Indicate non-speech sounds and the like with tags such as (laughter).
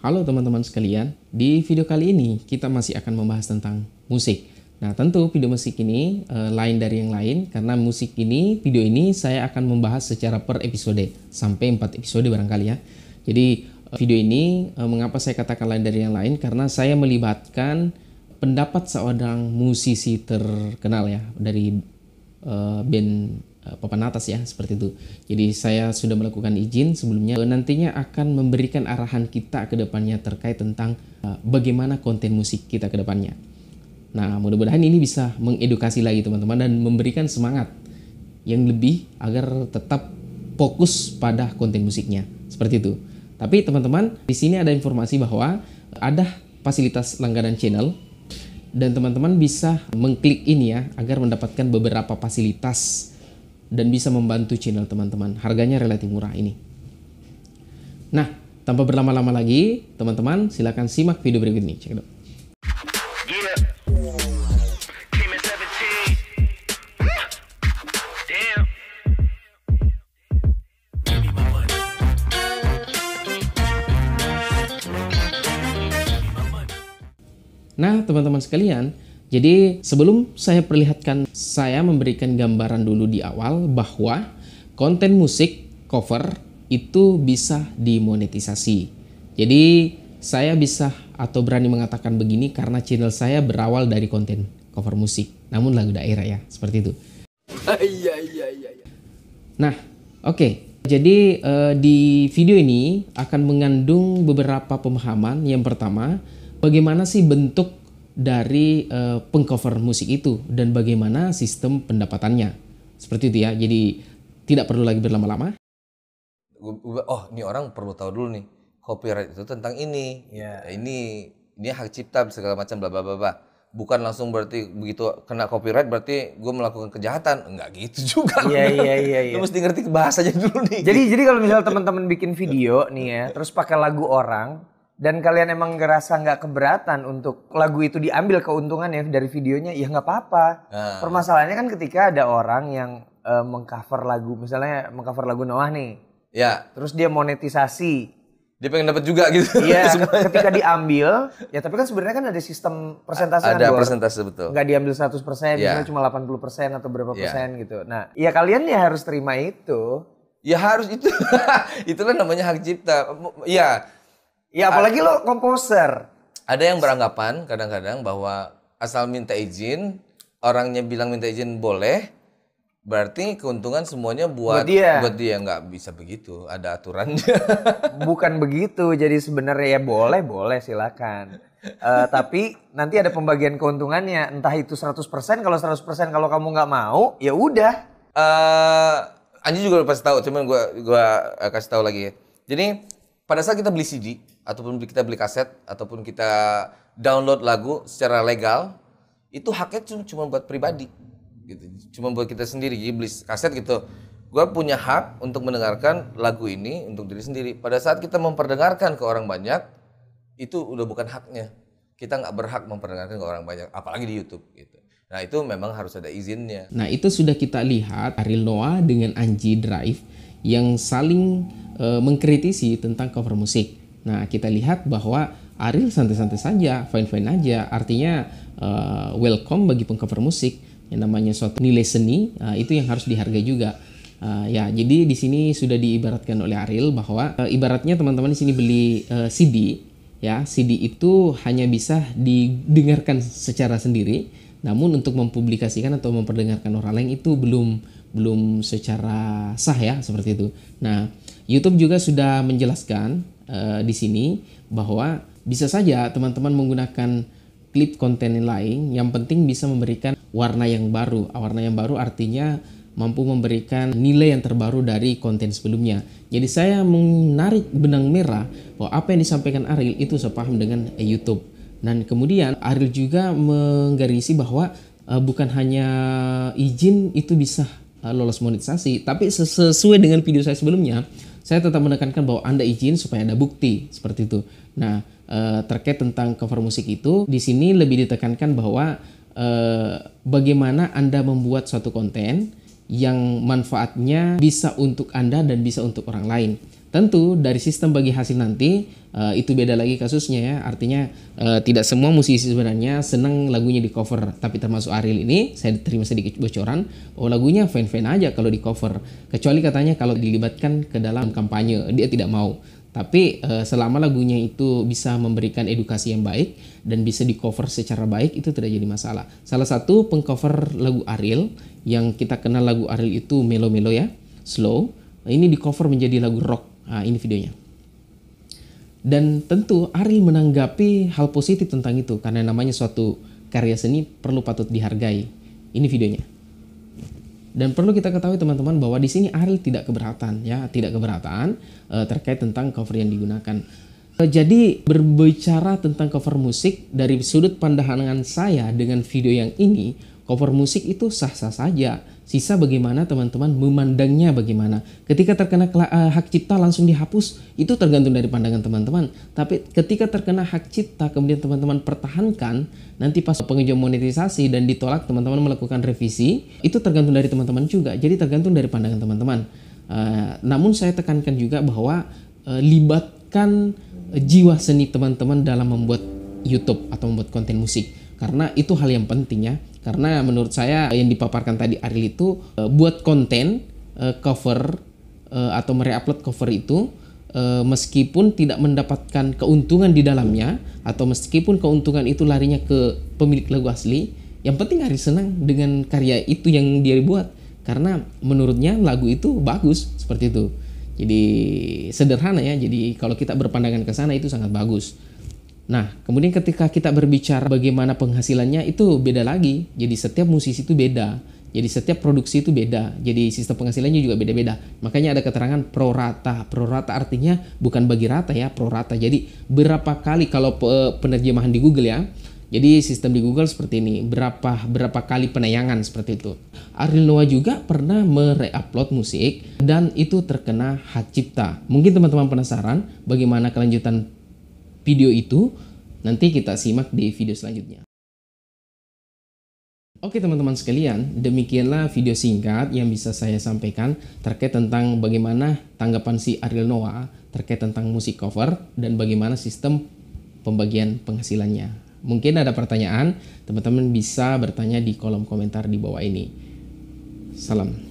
Halo teman-teman sekalian, di video kali ini kita masih akan membahas tentang musik. Nah tentu video musik ini e, lain dari yang lain karena musik ini, video ini saya akan membahas secara per episode sampai 4 episode barangkali ya. Jadi e, video ini e, mengapa saya katakan lain dari yang lain karena saya melibatkan pendapat seorang musisi terkenal ya dari e, band Eh, papan atas ya seperti itu. Jadi saya sudah melakukan izin sebelumnya eh, nantinya akan memberikan arahan kita ke depannya terkait tentang eh, bagaimana konten musik kita ke depannya. Nah, mudah-mudahan ini bisa mengedukasi lagi teman-teman dan memberikan semangat yang lebih agar tetap fokus pada konten musiknya. Seperti itu. Tapi teman-teman, di sini ada informasi bahwa ada fasilitas langganan channel dan teman-teman bisa mengklik ini ya agar mendapatkan beberapa fasilitas dan bisa membantu channel teman-teman. Harganya relatif murah ini. Nah, tanpa berlama-lama lagi, teman-teman silahkan simak video berikut ini. Cek Nah, teman-teman sekalian, jadi sebelum saya perlihatkan, saya memberikan gambaran dulu di awal bahwa konten musik cover itu bisa dimonetisasi. Jadi saya bisa atau berani mengatakan begini karena channel saya berawal dari konten cover musik, namun lagu daerah ya, seperti itu. Ah, iya, iya, iya, nah, oke. Okay. Jadi uh, di video ini akan mengandung beberapa pemahaman. Yang pertama, bagaimana sih bentuk dari uh, pengcover musik itu dan bagaimana sistem pendapatannya. Seperti itu ya. Jadi tidak perlu lagi berlama-lama. Oh, ini orang perlu tahu dulu nih. Copyright itu tentang ini. Yeah. Ya. Ini ini hak cipta segala macam bla bla bla. Bukan langsung berarti begitu kena copyright berarti gue melakukan kejahatan. Enggak gitu juga. Iya iya iya (laughs) iya. Lu mesti ngerti bahasanya dulu nih. Jadi jadi kalau misalnya teman-teman bikin video nih ya, terus pakai lagu orang, dan kalian emang ngerasa nggak keberatan untuk lagu itu diambil keuntungan ya dari videonya ya nggak apa-apa ah. permasalahannya kan ketika ada orang yang uh, mengcover lagu misalnya mengcover lagu Noah nih ya terus dia monetisasi dia pengen dapat juga gitu iya (laughs) ketika diambil ya tapi kan sebenarnya kan ada sistem persentase kan, ada kan, persentase betul Gak diambil 100% persen ya. cuma 80% persen atau berapa ya. persen gitu nah ya kalian ya harus terima itu ya harus itu (laughs) itulah namanya hak cipta ya Ya apalagi lo komposer. Ada yang beranggapan kadang-kadang bahwa asal minta izin, orangnya bilang minta izin boleh, berarti keuntungan semuanya buat, buat dia. Buat dia nggak bisa begitu, ada aturannya. (laughs) Bukan begitu, jadi sebenarnya ya boleh, boleh silakan. Uh, tapi nanti ada pembagian keuntungannya, entah itu 100% kalau 100% kalau kamu nggak mau, ya udah. uh, Anji juga pasti tahu, cuman gua gua eh, kasih tahu lagi ya. Jadi pada saat kita beli CD ataupun kita beli kaset ataupun kita download lagu secara legal itu haknya cuma, cuma buat pribadi gitu cuma buat kita sendiri jadi beli kaset gitu gue punya hak untuk mendengarkan lagu ini untuk diri sendiri pada saat kita memperdengarkan ke orang banyak itu udah bukan haknya kita nggak berhak memperdengarkan ke orang banyak apalagi di YouTube gitu nah itu memang harus ada izinnya nah itu sudah kita lihat Ariel Noah dengan Anji Drive yang saling e, mengkritisi tentang cover musik. Nah, kita lihat bahwa Ariel santai-santai saja, fine-fine aja. Artinya e, welcome bagi pengcover musik yang namanya suatu nilai seni e, itu yang harus dihargai juga. Uh, ya, jadi di sini sudah diibaratkan oleh Ariel bahwa uh, ibaratnya teman-teman di sini beli uh, e, CD, ya CD itu hanya bisa didengarkan secara sendiri, namun untuk mempublikasikan atau memperdengarkan orang lain itu belum belum secara sah ya seperti itu. Nah, YouTube juga sudah menjelaskan uh, di sini bahwa bisa saja teman-teman menggunakan klip konten yang lain yang penting bisa memberikan warna yang baru. Warna yang baru artinya mampu memberikan nilai yang terbaru dari konten sebelumnya. Jadi saya menarik benang merah bahwa apa yang disampaikan Ariel itu sepaham dengan eh, YouTube. Dan kemudian Aril juga menggarisi bahwa uh, bukan hanya izin itu bisa uh, lolos monetisasi, tapi sesuai dengan video saya sebelumnya, saya tetap menekankan bahwa Anda izin supaya ada bukti seperti itu. Nah, uh, terkait tentang cover musik itu, di sini lebih ditekankan bahwa uh, bagaimana Anda membuat suatu konten yang manfaatnya bisa untuk Anda dan bisa untuk orang lain. Tentu dari sistem bagi hasil nanti uh, itu beda lagi kasusnya ya. Artinya uh, tidak semua musisi sebenarnya senang lagunya di cover, tapi termasuk Ariel ini saya terima sedikit bocoran oh lagunya fan-fan aja kalau di cover. Kecuali katanya kalau dilibatkan ke dalam kampanye dia tidak mau. Tapi uh, selama lagunya itu bisa memberikan edukasi yang baik dan bisa di cover secara baik itu tidak jadi masalah. Salah satu pengcover lagu Ariel yang kita kenal lagu Ariel itu melo-melo ya, slow. Ini di cover menjadi lagu rock uh, ini videonya. Dan tentu Ari menanggapi hal positif tentang itu karena namanya suatu karya seni perlu patut dihargai. Ini videonya. Dan perlu kita ketahui teman-teman bahwa di sini Ari tidak keberatan ya, tidak keberatan uh, terkait tentang cover yang digunakan. Eh, jadi berbicara tentang cover musik dari sudut pandangan saya dengan video yang ini, cover musik itu sah-sah saja Sisa bagaimana teman-teman memandangnya bagaimana. Ketika terkena eh, hak cipta langsung dihapus, itu tergantung dari pandangan teman-teman. Tapi ketika terkena hak cipta kemudian teman-teman pertahankan, nanti pas pengunjung monetisasi dan ditolak teman-teman melakukan revisi, itu tergantung dari teman-teman juga. Jadi tergantung dari pandangan teman-teman. Uh, namun saya tekankan juga bahwa uh, libatkan jiwa seni teman-teman dalam membuat YouTube atau membuat konten musik karena itu hal yang penting ya karena menurut saya yang dipaparkan tadi Aril itu e, buat konten e, cover e, atau mereupload cover itu e, meskipun tidak mendapatkan keuntungan di dalamnya atau meskipun keuntungan itu larinya ke pemilik lagu asli, yang penting Aril senang dengan karya itu yang dia buat karena menurutnya lagu itu bagus seperti itu. Jadi sederhana ya. Jadi kalau kita berpandangan ke sana itu sangat bagus. Nah, kemudian ketika kita berbicara bagaimana penghasilannya itu beda lagi. Jadi setiap musisi itu beda. Jadi setiap produksi itu beda. Jadi sistem penghasilannya juga beda-beda. Makanya ada keterangan pro rata, pro rata artinya bukan bagi rata ya, pro rata. Jadi berapa kali kalau penerjemahan di Google ya, jadi sistem di Google seperti ini, berapa berapa kali penayangan seperti itu. Ariel Noah juga pernah mereupload musik dan itu terkena hak cipta. Mungkin teman-teman penasaran bagaimana kelanjutan video itu. Nanti kita simak di video selanjutnya. Oke teman-teman sekalian, demikianlah video singkat yang bisa saya sampaikan terkait tentang bagaimana tanggapan si Ariel Noah terkait tentang musik cover dan bagaimana sistem pembagian penghasilannya. Mungkin ada pertanyaan, teman-teman bisa bertanya di kolom komentar di bawah ini. Salam.